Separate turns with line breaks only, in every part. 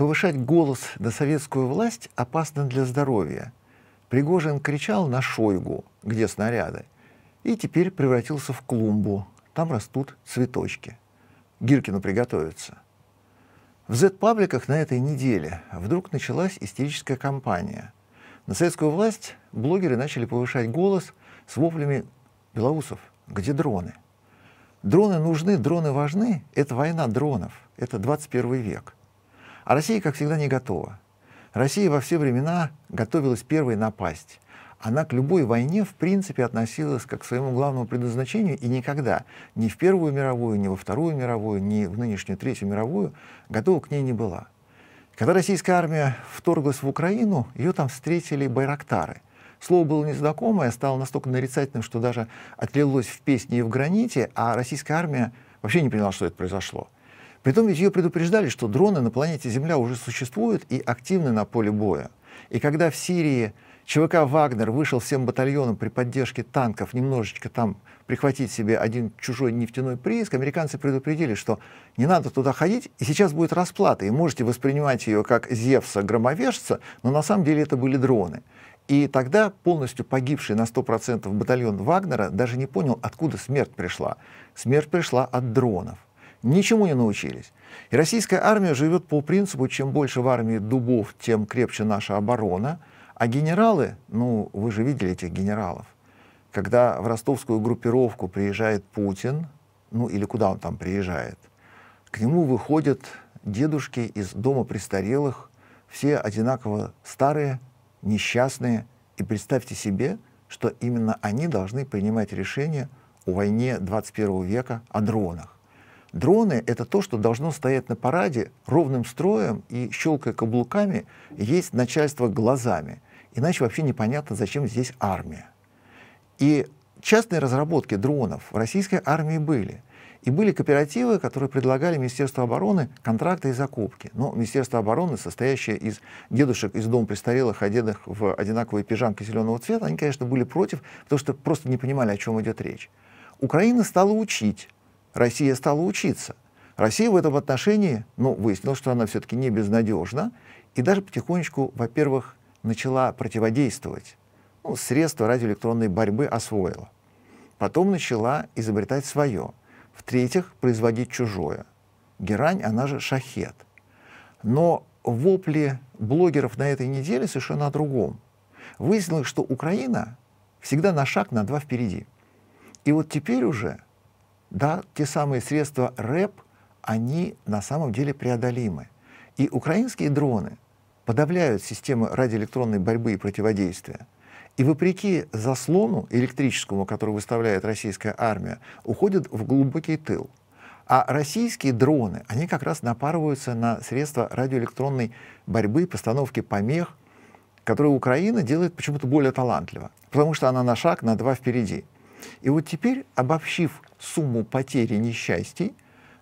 Повышать голос на советскую власть опасно для здоровья. Пригожин кричал на Шойгу, где снаряды, и теперь превратился в клумбу, там растут цветочки. Гиркину приготовиться. В Z-пабликах на этой неделе вдруг началась истерическая кампания. На советскую власть блогеры начали повышать голос с воплями «Белоусов, где дроны?» Дроны нужны, дроны важны – это война дронов, это 21 век – а Россия, как всегда, не готова. Россия во все времена готовилась первой напасть. Она к любой войне, в принципе, относилась как к своему главному предназначению и никогда, ни в Первую мировую, ни во Вторую мировую, ни в нынешнюю Третью мировую, готова к ней не была. Когда российская армия вторглась в Украину, ее там встретили байрактары. Слово было незнакомое, стало настолько нарицательным, что даже отлилось в песне и в граните, а российская армия вообще не поняла, что это произошло. Притом ведь ее предупреждали, что дроны на планете Земля уже существуют и активны на поле боя. И когда в Сирии ЧВК «Вагнер» вышел всем батальоном при поддержке танков немножечко там прихватить себе один чужой нефтяной прииск, американцы предупредили, что не надо туда ходить, и сейчас будет расплата, и можете воспринимать ее как Зевса-громовержца, но на самом деле это были дроны. И тогда полностью погибший на 100% батальон Вагнера даже не понял, откуда смерть пришла. Смерть пришла от дронов ничему не научились. И российская армия живет по принципу, чем больше в армии дубов, тем крепче наша оборона. А генералы, ну, вы же видели этих генералов. Когда в ростовскую группировку приезжает Путин, ну или куда он там приезжает, к нему выходят дедушки из дома престарелых, все одинаково старые, несчастные. И представьте себе, что именно они должны принимать решение о войне 21 века, о дронах. Дроны — это то, что должно стоять на параде ровным строем и, щелкая каблуками, есть начальство глазами. Иначе вообще непонятно, зачем здесь армия. И частные разработки дронов в российской армии были. И были кооперативы, которые предлагали Министерству обороны контракты и закупки. Но Министерство обороны, состоящее из дедушек из дома престарелых, одетых в одинаковые пижамки зеленого цвета, они, конечно, были против, потому что просто не понимали, о чем идет речь. Украина стала учить Россия стала учиться. Россия в этом отношении, ну, выяснила, что она все-таки не безнадежна, и даже потихонечку, во-первых, начала противодействовать. Ну, средства радиоэлектронной борьбы освоила. Потом начала изобретать свое. В-третьих, производить чужое. Герань, она же шахет. Но вопли блогеров на этой неделе совершенно о другом. Выяснилось, что Украина всегда на шаг, на два впереди. И вот теперь уже да, те самые средства РЭП, они на самом деле преодолимы. И украинские дроны подавляют системы радиоэлектронной борьбы и противодействия. И вопреки заслону электрическому, который выставляет российская армия, уходят в глубокий тыл. А российские дроны, они как раз напарываются на средства радиоэлектронной борьбы, постановки помех, которые Украина делает почему-то более талантливо, потому что она на шаг, на два впереди. И вот теперь, обобщив сумму потери несчастий,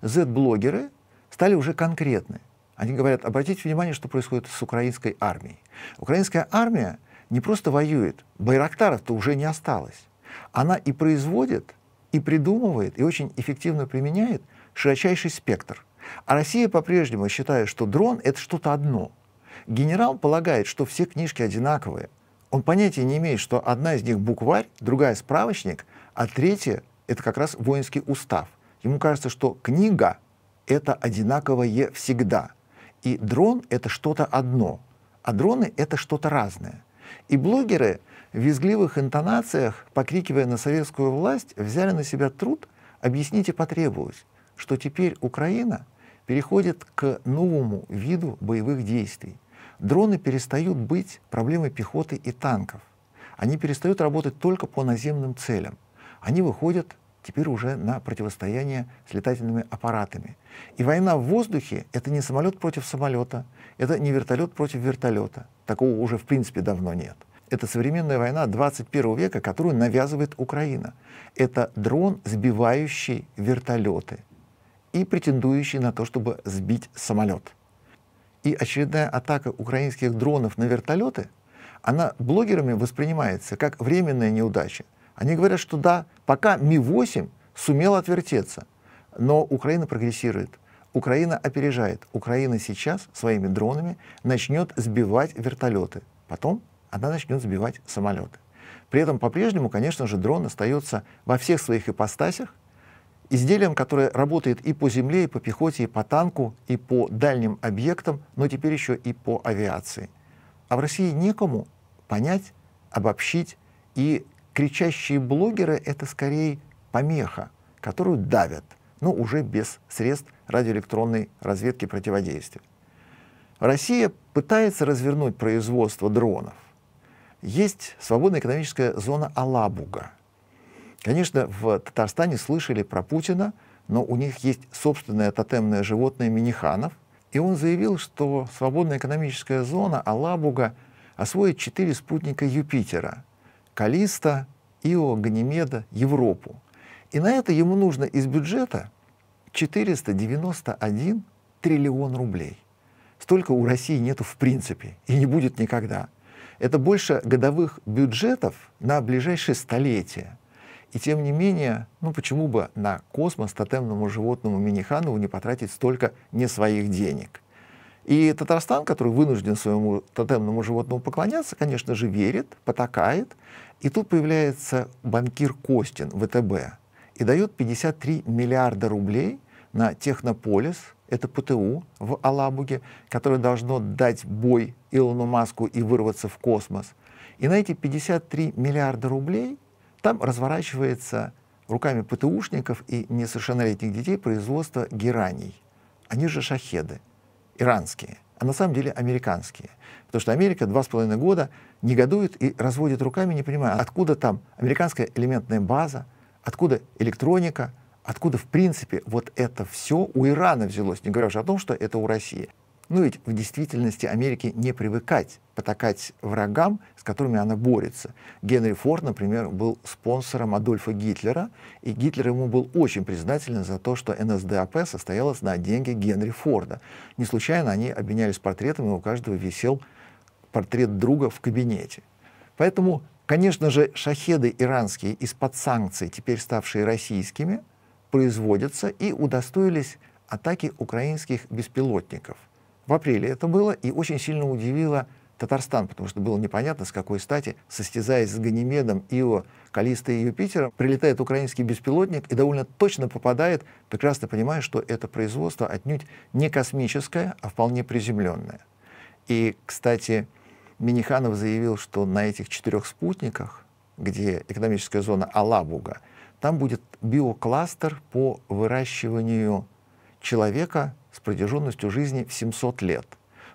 Z-блогеры стали уже конкретны. Они говорят, обратите внимание, что происходит с украинской армией. Украинская армия не просто воюет, байрактаров-то уже не осталось. Она и производит, и придумывает, и очень эффективно применяет широчайший спектр. А Россия по-прежнему считает, что дрон — это что-то одно. Генерал полагает, что все книжки одинаковые, он понятия не имеет, что одна из них букварь, другая справочник, а третья — это как раз воинский устав. Ему кажется, что книга — это одинаковое всегда, и дрон — это что-то одно, а дроны — это что-то разное. И блогеры в визгливых интонациях, покрикивая на советскую власть, взяли на себя труд объяснить и потребовать, что теперь Украина переходит к новому виду боевых действий — дроны перестают быть проблемой пехоты и танков. Они перестают работать только по наземным целям. Они выходят теперь уже на противостояние с летательными аппаратами. И война в воздухе — это не самолет против самолета, это не вертолет против вертолета. Такого уже в принципе давно нет. Это современная война 21 века, которую навязывает Украина. Это дрон, сбивающий вертолеты и претендующий на то, чтобы сбить самолет. И очередная атака украинских дронов на вертолеты, она блогерами воспринимается как временная неудача. Они говорят, что да, пока Ми-8 сумел отвертеться, но Украина прогрессирует. Украина опережает. Украина сейчас своими дронами начнет сбивать вертолеты. Потом она начнет сбивать самолеты. При этом по-прежнему, конечно же, дрон остается во всех своих ипостасях изделием, которое работает и по земле, и по пехоте, и по танку, и по дальним объектам, но теперь еще и по авиации. А в России некому понять, обобщить, и кричащие блогеры — это скорее помеха, которую давят, но уже без средств радиоэлектронной разведки противодействия. Россия пытается развернуть производство дронов. Есть свободная экономическая зона Алабуга — Конечно, в Татарстане слышали про Путина, но у них есть собственное тотемное животное Миниханов, и он заявил, что свободная экономическая зона Алабуга освоит четыре спутника Юпитера — Калиста, Ио, Ганимеда, Европу. И на это ему нужно из бюджета 491 триллион рублей. Столько у России нету в принципе и не будет никогда. Это больше годовых бюджетов на ближайшие столетия — и тем не менее, ну почему бы на космос тотемному животному Миниханову не потратить столько не своих денег? И Татарстан, который вынужден своему тотемному животному поклоняться, конечно же, верит, потакает. И тут появляется банкир Костин, ВТБ, и дает 53 миллиарда рублей на технополис, это ПТУ в Алабуге, которое должно дать бой Илону Маску и вырваться в космос. И на эти 53 миллиарда рублей – там разворачивается руками ПТУшников и несовершеннолетних детей производство гераний. Они же шахеды, иранские, а на самом деле американские. Потому что Америка два с половиной года негодует и разводит руками, не понимая, откуда там американская элементная база, откуда электроника, откуда в принципе вот это все у Ирана взялось, не говоря уже о том, что это у России. Ну ведь в действительности Америке не привыкать потакать врагам, с которыми она борется. Генри Форд, например, был спонсором Адольфа Гитлера, и Гитлер ему был очень признателен за то, что НСДАП состоялась на деньги Генри Форда. Не случайно они обменялись портретами, у каждого висел портрет друга в кабинете. Поэтому, конечно же, шахеды иранские из-под санкций, теперь ставшие российскими, производятся и удостоились атаки украинских беспилотников – в апреле это было и очень сильно удивило Татарстан, потому что было непонятно, с какой стати, состязаясь с Ганимедом, Ио, Калисто и Юпитером, прилетает украинский беспилотник и довольно точно попадает, прекрасно понимая, что это производство отнюдь не космическое, а вполне приземленное. И, кстати, Миниханов заявил, что на этих четырех спутниках, где экономическая зона Алабуга, там будет биокластер по выращиванию человека с протяженностью жизни в 700 лет.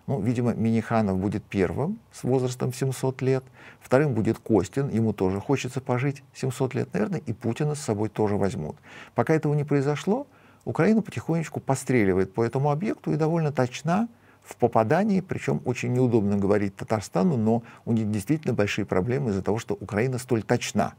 Ну, видимо, Миниханов будет первым с возрастом в 700 лет, вторым будет Костин, ему тоже хочется пожить 700 лет, наверное, и Путина с собой тоже возьмут. Пока этого не произошло, Украина потихонечку постреливает по этому объекту и довольно точна в попадании, причем очень неудобно говорить Татарстану, но у них действительно большие проблемы из-за того, что Украина столь точна.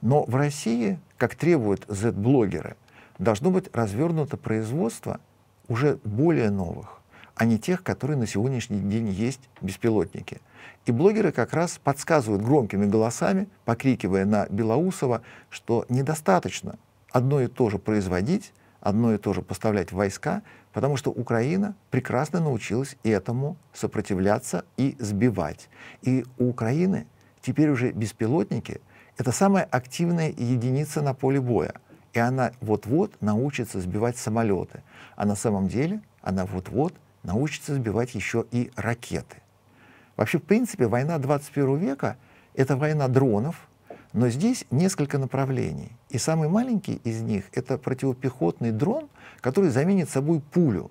Но в России, как требуют Z-блогеры, должно быть развернуто производство – уже более новых, а не тех, которые на сегодняшний день есть беспилотники. И блогеры как раз подсказывают громкими голосами, покрикивая на Белоусова, что недостаточно одно и то же производить, одно и то же поставлять в войска, потому что Украина прекрасно научилась этому сопротивляться и сбивать. И у Украины теперь уже беспилотники — это самая активная единица на поле боя — и она вот-вот научится сбивать самолеты. А на самом деле она вот-вот научится сбивать еще и ракеты. Вообще, в принципе, война 21 века — это война дронов, но здесь несколько направлений. И самый маленький из них — это противопехотный дрон, который заменит собой пулю.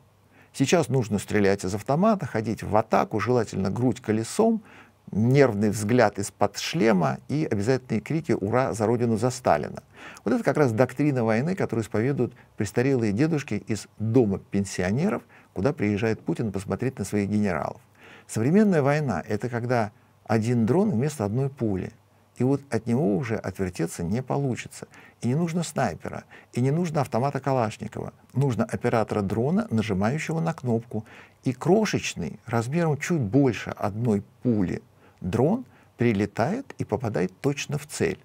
Сейчас нужно стрелять из автомата, ходить в атаку, желательно грудь колесом, нервный взгляд из-под шлема и обязательные крики «Ура! За родину! За Сталина!». Вот это как раз доктрина войны, которую исповедуют престарелые дедушки из дома пенсионеров, куда приезжает Путин посмотреть на своих генералов. Современная война — это когда один дрон вместо одной пули. И вот от него уже отвертеться не получится. И не нужно снайпера, и не нужно автомата Калашникова. Нужно оператора дрона, нажимающего на кнопку. И крошечный, размером чуть больше одной пули дрон прилетает и попадает точно в цель.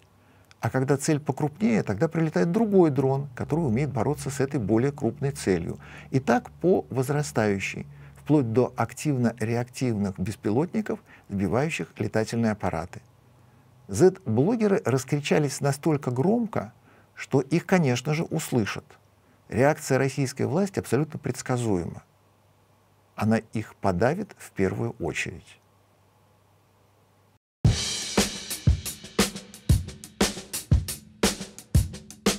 А когда цель покрупнее, тогда прилетает другой дрон, который умеет бороться с этой более крупной целью. И так по возрастающей, вплоть до активно-реактивных беспилотников, сбивающих летательные аппараты. Z-блогеры раскричались настолько громко, что их, конечно же, услышат. Реакция российской власти абсолютно предсказуема. Она их подавит в первую очередь.